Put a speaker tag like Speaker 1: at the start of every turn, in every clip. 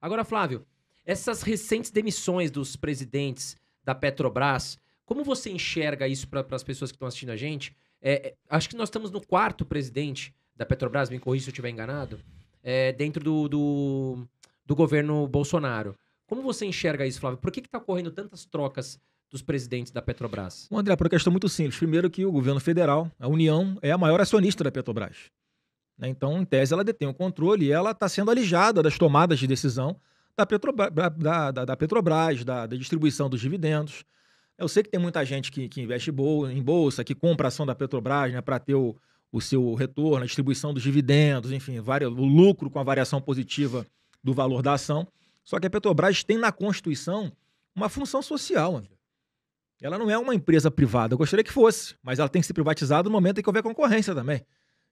Speaker 1: Agora, Flávio, essas recentes demissões dos presidentes da Petrobras, como você enxerga isso para as pessoas que estão assistindo a gente? É, é, acho que nós estamos no quarto presidente da Petrobras, me corrija se eu estiver enganado, é, dentro do, do, do, governo Bolsonaro. Como você enxerga isso, Flávio? Por que está ocorrendo tantas trocas dos presidentes da Petrobras? Bom, André, por uma questão muito simples. Primeiro que o governo federal, a União, é a maior acionista da Petrobras. Né? Então, em tese, ela detém o controle e ela está sendo alijada das tomadas de decisão da, Petrobras, da, da, da, Petrobras, da, da distribuição dos dividendos. Eu sei que tem muita gente que, que investe em bolsa, que compra ação da Petrobras né, para ter o, o seu retorno, a distribuição dos dividendos, enfim, varia, o lucro com a variação positiva do valor da ação. Só que a Petrobras tem na Constituição uma função social, André. Ela não é uma empresa privada. Eu gostaria que fosse, mas ela tem que ser privatizada no momento em que houver concorrência também.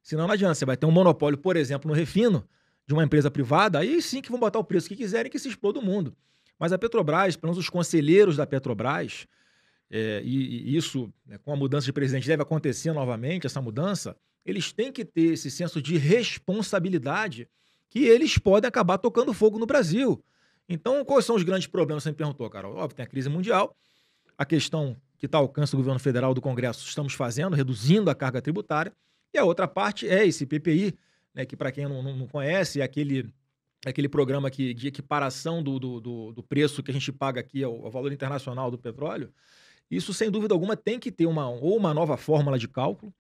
Speaker 1: Senão não adianta, você vai ter um monopólio, por exemplo, no refino de uma empresa privada, aí sim que vão botar o preço que quiserem que se exploda o mundo. Mas a Petrobras, pelo menos os conselheiros da Petrobras, é, e, e, isso né, com a mudança de presidente deve acontecer novamente, essa mudança, eles têm que ter esse senso de responsabilidade que eles podem acabar tocando fogo no Brasil. Então, quais são os grandes problemas? Você me perguntou, Carol. Óbvio, tem a crise mundial, a questão que está ao alcance do governo federal, do Congresso, estamos fazendo, reduzindo a carga tributária. E a outra parte é esse PPI, né, que para quem não, não, conhece, é aquele, é aquele programa que, de equiparação do, do, do preço que a gente paga aqui ao, ao, valor internacional do petróleo. Isso, sem dúvida alguma, tem que ter uma, ou uma nova fórmula de cálculo,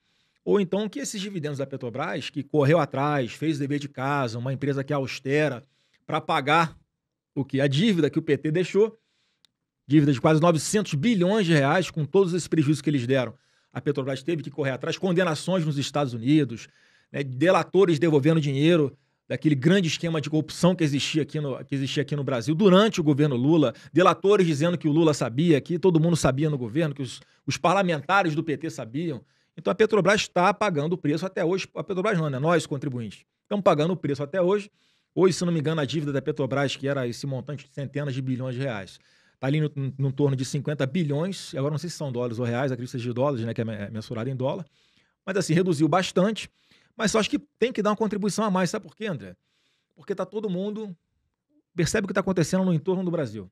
Speaker 1: ou então que esses dividendos da Petrobras, que correu atrás, fez o dever de casa, uma empresa que é austera, para pagar o que a dívida que o PT deixou, dívida de quase 900 bilhões de reais, com todos esses prejuízos que eles deram, a Petrobras teve que correr atrás, condenações nos Estados Unidos, né, delatores devolvendo dinheiro daquele grande esquema de corrupção que existia, aqui no, que existia aqui no Brasil durante o governo Lula, delatores dizendo que o Lula sabia, que todo mundo sabia no governo, que os, os parlamentares do PT sabiam. Então a Petrobras está pagando o preço até hoje. A Petrobras não, né? Nós, contribuintes, estamos pagando o preço até hoje. Hoje, se não me engano, a dívida da Petrobras, que era esse montante de centenas de bilhões de reais, Está ali no, no, torno de 50 bilhões. Agora não sei se são dólares ou reais, a crise de dólares, né, que é, é mensurada em dólar. Mas assim, reduziu bastante. Mas eu acho que tem que dar uma contribuição a mais. Sabe por quê, André? Porque está todo mundo. Percebe o que está acontecendo no entorno do Brasil.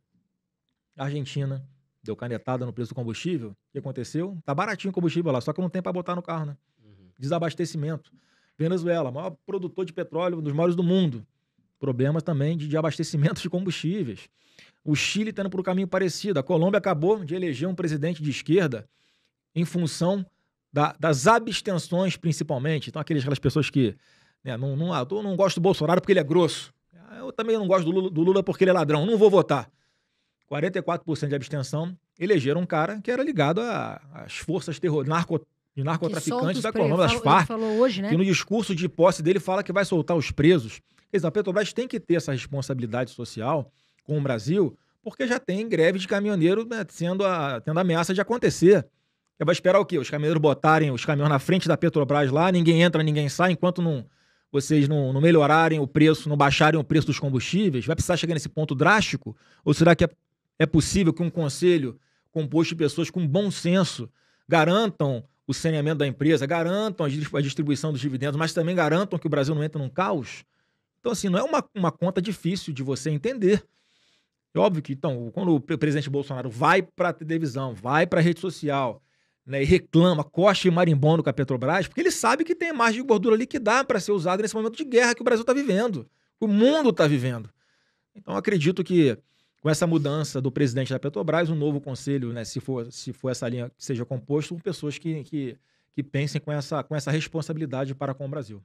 Speaker 1: A Argentina deu canetada no preço do combustível. O que aconteceu? Tá baratinho o combustível lá, só que não tem para botar no carro, né? Uhum. Desabastecimento. Venezuela, maior produtor de petróleo, um dos maiores do mundo. Problemas também de, de abastecimento de combustíveis. O Chile está indo por um caminho parecido. A Colômbia acabou de eleger um presidente de esquerda em função da, das abstenções, principalmente. Então, aqueles, aquelas pessoas que. Né, não, não, ah, eu não gosto do Bolsonaro porque ele é grosso. Ah, eu também não gosto do Lula, do Lula porque ele é ladrão. Não vou votar. 44% de abstenção elegeram um cara que era ligado às forças terror, narco, de narcotraficantes da Colômbia, das Farc. Hoje, né? Que no discurso de posse dele fala que vai soltar os presos. Quer dizer, a Petrobras tem que ter essa responsabilidade social com o Brasil, porque já tem greve de caminhoneiro né, sendo a, tendo a ameaça de acontecer. Vai esperar o quê? Os caminhoneiros botarem os caminhões na frente da Petrobras lá, ninguém entra, ninguém sai, enquanto não, vocês não, não melhorarem o preço, não baixarem o preço dos combustíveis? Vai precisar chegar nesse ponto drástico? Ou será que é, é possível que um conselho composto de pessoas com bom senso garantam o saneamento da empresa, garantam a distribuição dos dividendos, mas também garantam que o Brasil não entre num caos? Então, assim, não é uma, uma conta difícil de você entender. É óbvio que, então, quando o presidente Bolsonaro vai para a televisão, vai para a rede social, né, e reclama, coxa e marimbondo com a Petrobras, porque ele sabe que tem margem de gordura ali que dá para ser usada nesse momento de guerra que o Brasil está vivendo, que o mundo está vivendo. Então, acredito que com essa mudança do presidente da Petrobras, um novo conselho, né, se, for, se for essa linha que seja composto, por pessoas que, que, que pensem com essa, com essa responsabilidade para com o Brasil.